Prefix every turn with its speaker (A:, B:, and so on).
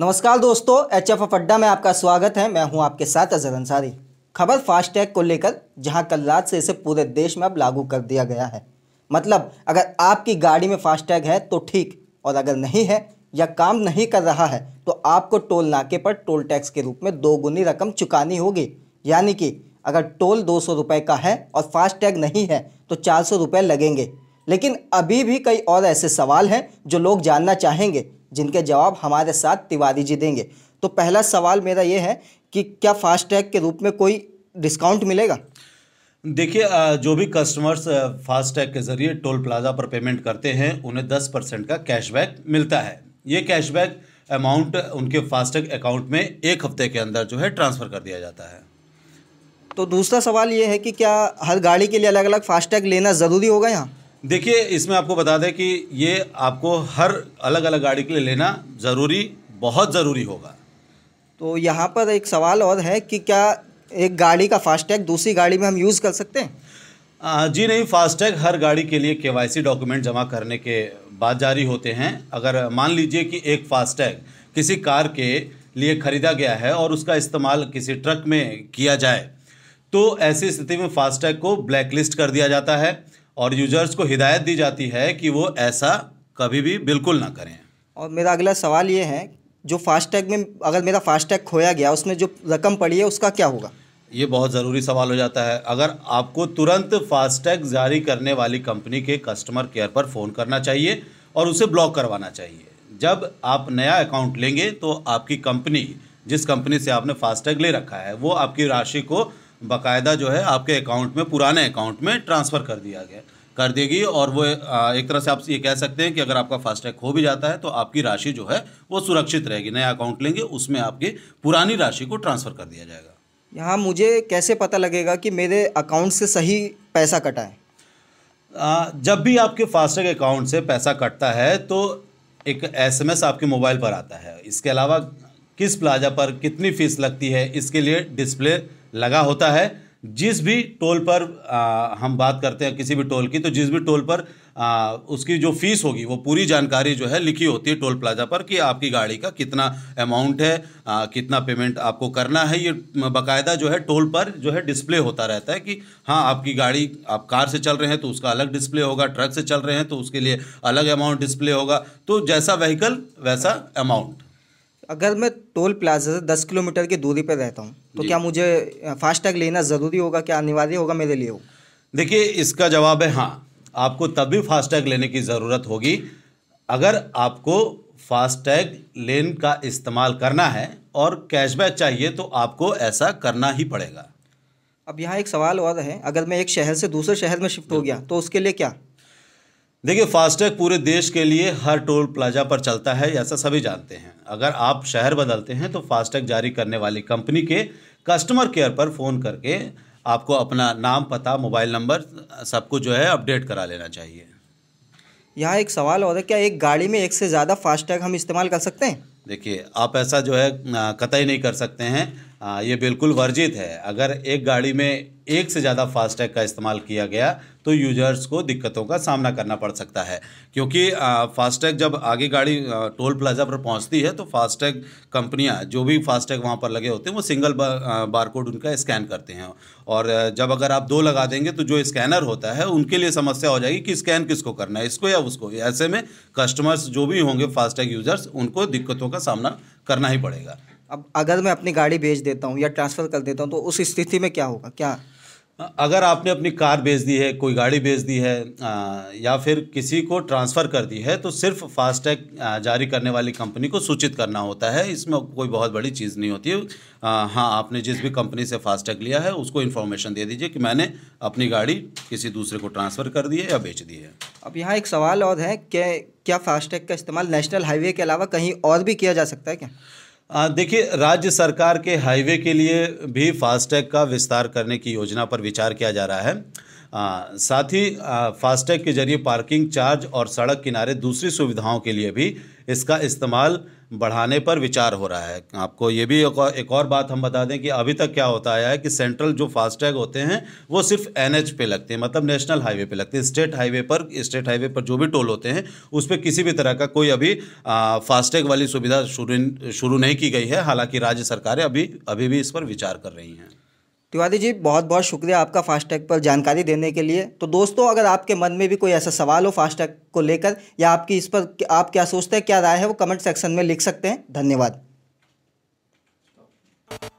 A: नमस्कार दोस्तों H F F अड्डा में आपका स्वागत है मैं हूं आपके साथ अजहर अंसारी खबर फास्टैग को लेकर जहां कल रात से इसे पूरे देश में अब लागू कर दिया गया है मतलब अगर आपकी गाड़ी में फास्टैग है तो ठीक और अगर नहीं है या काम नहीं कर रहा है तो आपको टोल नाके पर टोल टैक्स के रूप में दोगुनी रकम चुकानी होगी यानी कि अगर टोल दो सौ का है और फास्टैग नहीं है तो चार सौ लगेंगे लेकिन अभी भी कई और ऐसे सवाल हैं जो लोग जानना चाहेंगे जिनके जवाब हमारे साथ तिवारी जी देंगे तो पहला सवाल मेरा ये है कि क्या फास्टैग के रूप में कोई डिस्काउंट मिलेगा
B: देखिए जो भी कस्टमर्स फास्टैग के ज़रिए टोल प्लाजा पर पेमेंट करते हैं उन्हें दस परसेंट का कैशबैक मिलता है ये कैशबैक अमाउंट उनके फास्टैग अकाउंट में एक हफ्ते के अंदर जो है ट्रांसफ़र कर दिया जाता है
A: तो दूसरा सवाल ये है कि क्या हर गाड़ी के लिए अलग अलग फास्टैग लेना ज़रूरी होगा यहाँ
B: देखिए इसमें आपको बता दें कि ये आपको हर अलग अलग गाड़ी के लिए लेना ज़रूरी बहुत ज़रूरी होगा
A: तो यहाँ पर एक सवाल और है कि क्या एक गाड़ी का फास्टैग दूसरी गाड़ी में हम यूज़
B: कर सकते हैं आ, जी नहीं फास्टैग हर गाड़ी के लिए केवाईसी डॉक्यूमेंट जमा करने के बाद जारी होते हैं अगर मान लीजिए कि एक फास्टैग किसी कार के लिए ख़रीदा गया है और उसका इस्तेमाल किसी ट्रक में किया जाए तो ऐसी स्थिति में फास्टैग को ब्लैकलिस्ट कर दिया जाता है और यूजर्स को हिदायत दी जाती है कि वो ऐसा कभी भी बिल्कुल ना करें
A: और मेरा अगला सवाल ये है जो फास्टैग में अगर मेरा फास्टैग खोया गया उसमें जो रकम पड़ी है उसका क्या होगा
B: ये बहुत ज़रूरी सवाल हो जाता है अगर आपको तुरंत फास्टैग जारी करने वाली कंपनी के कस्टमर केयर पर फ़ोन करना चाहिए और उसे ब्लॉक करवाना चाहिए जब आप नया अकाउंट लेंगे तो आपकी कंपनी जिस कंपनी से आपने फास्टैग ले रखा है वो आपकी राशि को बाकायदा जो है आपके अकाउंट में पुराने अकाउंट में ट्रांसफ़र कर दिया गया कर देगी और वो एक तरह से आप ये कह सकते हैं कि अगर आपका फास्टैग खो भी जाता है तो आपकी राशि जो है वो सुरक्षित रहेगी नया अकाउंट लेंगे उसमें आपकी पुरानी राशि को ट्रांसफ़र कर दिया जाएगा
A: यहाँ मुझे कैसे पता लगेगा कि मेरे अकाउंट से सही पैसा कटा है
B: आ, जब भी आपके फास्टैग अकाउंट से पैसा कटता है तो एक एसएमएस आपके मोबाइल पर आता है इसके अलावा किस प्लाजा पर कितनी फीस लगती है इसके लिए डिस्प्ले लगा होता है जिस भी टोल पर आ, हम बात करते हैं किसी भी टोल की तो जिस भी टोल पर आ, उसकी जो फीस होगी वो पूरी जानकारी जो है लिखी होती है टोल प्लाजा पर कि आपकी गाड़ी का कितना अमाउंट है आ, कितना पेमेंट आपको करना है ये बकायदा जो है टोल पर जो है डिस्प्ले होता रहता है कि हाँ आपकी गाड़ी आप कार से चल रहे हैं तो उसका अलग डिस्प्ले होगा ट्रक से चल रहे हैं तो उसके लिए अलग अमाउंट डिस्प्ले होगा तो जैसा व्हीकल वैसा अमाउंट
A: अगर मैं टोल प्लाजा से दस किलोमीटर की दूरी पर रहता हूँ तो क्या मुझे फास्टैग लेना ज़रूरी होगा क्या अनिवार्य होगा
B: मेरे लिए देखिए इसका जवाब है हाँ आपको तब भी फास्टैग लेने की ज़रूरत होगी अगर आपको फास्टैग लेन का इस्तेमाल करना है और कैशबैक चाहिए तो आपको ऐसा करना ही पड़ेगा
A: अब यहाँ एक सवाल और है अगर मैं एक शहर से दूसरे शहर में शिफ्ट हो गया तो उसके लिए क्या
B: देखिए फास्टैग पूरे देश के लिए हर टोल प्लाजा पर चलता है ऐसा सभी जानते हैं अगर आप शहर बदलते हैं तो फास्टैग जारी करने वाली कंपनी के कस्टमर केयर पर फ़ोन करके आपको अपना नाम पता मोबाइल नंबर सब कुछ जो है अपडेट करा लेना चाहिए
A: यहाँ एक सवाल और है क्या एक गाड़ी में एक से ज़्यादा फास्टैग हम इस्तेमाल कर सकते हैं
B: देखिए आप ऐसा जो है कतई नहीं कर सकते हैं आ, ये बिल्कुल वर्जित है अगर एक गाड़ी में एक से ज़्यादा फास्टैग का इस्तेमाल किया गया तो यूजर्स को दिक्कतों का सामना करना पड़ सकता है क्योंकि फास्टैग जब आगे गाड़ी टोल प्लाजा पर पहुंचती है तो फास्टैग कंपनियां जो भी फास्टैग वहां पर लगे होते हैं वो सिंगल बार कोड उनका स्कैन करते हैं और जब अगर आप दो लगा देंगे तो जो स्कैनर होता है उनके लिए समस्या हो जाएगी कि स्कैन किसको करना है इसको या उसको ऐसे में कस्टमर्स जो भी होंगे फास्टैग यूजर्स उनको दिक्कतों का सामना करना ही पड़ेगा
A: अब अगर मैं अपनी गाड़ी भेज देता हूँ या ट्रांसफ़र कर देता हूँ तो उस स्थिति में क्या होगा क्या
B: अगर आपने अपनी कार बेच दी है कोई गाड़ी बेच दी है आ, या फिर किसी को ट्रांसफ़र कर दी है तो सिर्फ फास्टैग जारी करने वाली कंपनी को सूचित करना होता है इसमें कोई बहुत बड़ी चीज़ नहीं होती है हाँ आपने जिस भी कंपनी से फास्टैग लिया है उसको इन्फॉर्मेशन दे दीजिए कि मैंने अपनी गाड़ी किसी दूसरे को ट्रांसफ़र कर दी है या बेच दी है
A: अब यहाँ एक सवाल और है कि क्या फास्टैग का इस्तेमाल नेशनल हाईवे के अलावा कहीं और भी किया जा सकता है क्या
B: देखिए राज्य सरकार के हाईवे के लिए भी फास्टैग का विस्तार करने की योजना पर विचार किया जा रहा है आ, साथ ही फास्टैग के जरिए पार्किंग चार्ज और सड़क किनारे दूसरी सुविधाओं के लिए भी इसका इस्तेमाल बढ़ाने पर विचार हो रहा है आपको ये भी एक और, एक और बात हम बता दें कि अभी तक क्या होता आया है कि सेंट्रल जो फास्टैग होते हैं वो सिर्फ एन पे लगते हैं मतलब नेशनल हाईवे पे लगते हैं स्टेट हाईवे पर स्टेट हाईवे पर जो भी टोल होते हैं उस पर किसी भी तरह का कोई अभी फास्टैग वाली सुविधा शुरू शुरू नहीं की गई है हालांकि राज्य सरकारें अभी अभी भी इस पर विचार कर रही हैं
A: तिवारी जी बहुत बहुत शुक्रिया आपका फास्टैग पर जानकारी देने के लिए तो दोस्तों अगर आपके मन में भी कोई ऐसा सवाल हो फास्टैग को लेकर या आपकी इस पर आप क्या सोचते हैं क्या राय है वो कमेंट सेक्शन में लिख सकते हैं धन्यवाद